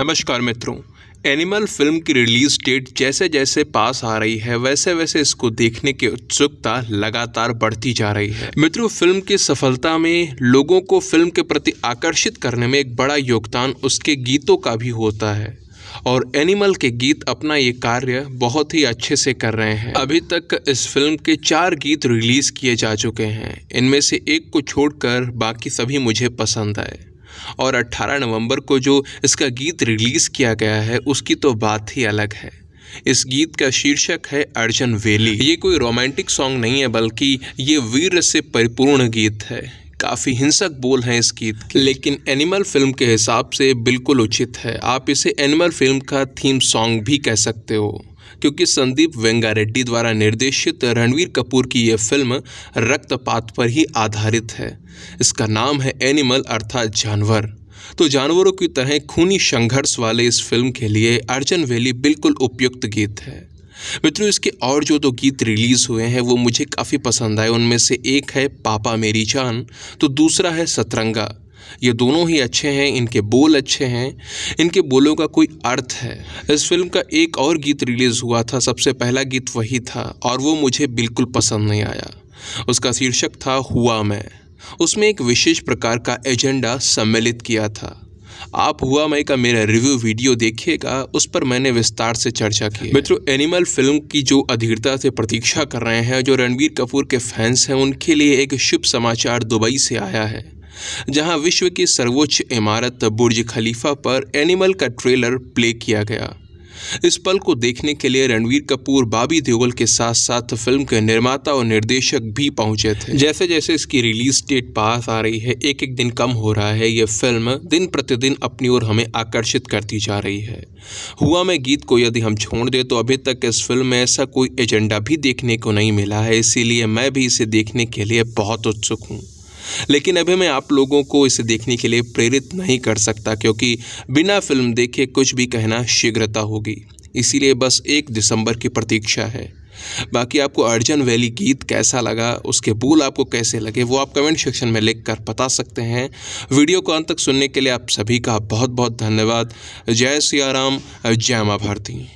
नमस्कार मित्रों animal film की रिलीज डेट जैसे जैसे पास आ रही है वैसे वैसे इसको देखने की उत्सुकता लगातार बढ़ती जा रही है मित्रों फिल्म की सफलता में लोगों को फिल्म के प्रति आकर्षित करने में एक बड़ा योगदान उसके गीतों का भी होता है और एनिमल के गीत अपना ये कार्य बहुत ही अच्छे से कर रहे हैं अभी तक इस फिल्म के चार गीत रिलीज किए जा चुके हैं इनमें से एक को छोड़कर बाकी सभी मुझे पसंद आए और 18 नवंबर को जो इसका गीत रिलीज़ किया गया है उसकी तो बात ही अलग है इस गीत का शीर्षक है अर्जन वेली ये कोई रोमांटिक सॉन्ग नहीं है बल्कि ये वीर से परिपूर्ण गीत है काफ़ी हिंसक बोल हैं इस गीत के लेकिन एनिमल फिल्म के हिसाब से बिल्कुल उचित है आप इसे एनिमल फिल्म का थीम सॉन्ग भी कह सकते हो क्योंकि संदीप वेंगारेड्डी द्वारा निर्देशित रणवीर कपूर की यह फिल्म रक्तपात पर ही आधारित है इसका नाम है एनिमल अर्थात जानवर तो जानवरों की तरह खूनी संघर्ष वाले इस फिल्म के लिए अर्जन वैली बिल्कुल उपयुक्त गीत है मित्रों इसके और जो दो गीत रिलीज़ हुए हैं वो मुझे काफ़ी पसंद आए उनमें से एक है पापा मेरी जान तो दूसरा है सतरंगा ये दोनों ही अच्छे हैं इनके बोल अच्छे हैं इनके बोलों का कोई अर्थ है इस फिल्म का एक और गीत रिलीज़ हुआ था सबसे पहला गीत वही था और वो मुझे बिल्कुल पसंद नहीं आया उसका शीर्षक था हुआ मैं उसमें एक विशेष प्रकार का एजेंडा सम्मिलित किया था आप हुआ मई का मेरा रिव्यू वीडियो देखिएगा उस पर मैंने विस्तार से चर्चा की मित्रों एनिमल फिल्म की जो अधीरता से प्रतीक्षा कर रहे हैं जो रणबीर कपूर के फैंस हैं उनके लिए एक शुभ समाचार दुबई से आया है जहां विश्व की सर्वोच्च इमारत बुर्ज खलीफा पर एनिमल का ट्रेलर प्ले किया गया इस पल को देखने के लिए रणवीर कपूर बाबी देओल के साथ साथ फिल्म के निर्माता और निर्देशक भी पहुंचे थे जैसे जैसे इसकी रिलीज डेट पास आ रही है एक एक दिन कम हो रहा है यह फिल्म दिन प्रतिदिन अपनी ओर हमें आकर्षित करती जा रही है हुआ में गीत को यदि हम छोड़ दें तो अभी तक इस फिल्म में ऐसा कोई एजेंडा भी देखने को नहीं मिला है इसीलिए मैं भी इसे देखने के लिए बहुत उत्सुक हूँ लेकिन अभी मैं आप लोगों को इसे देखने के लिए प्रेरित नहीं कर सकता क्योंकि बिना फिल्म देखे कुछ भी कहना शीघ्रता होगी इसीलिए बस एक दिसंबर की प्रतीक्षा है बाकी आपको अर्जन वैली गीत कैसा लगा उसके बोल आपको कैसे लगे वो आप कमेंट सेक्शन में लिख कर बता सकते हैं वीडियो को अंत तक सुनने के लिए आप सभी का बहुत बहुत धन्यवाद जय सियाराम जय माँ भारती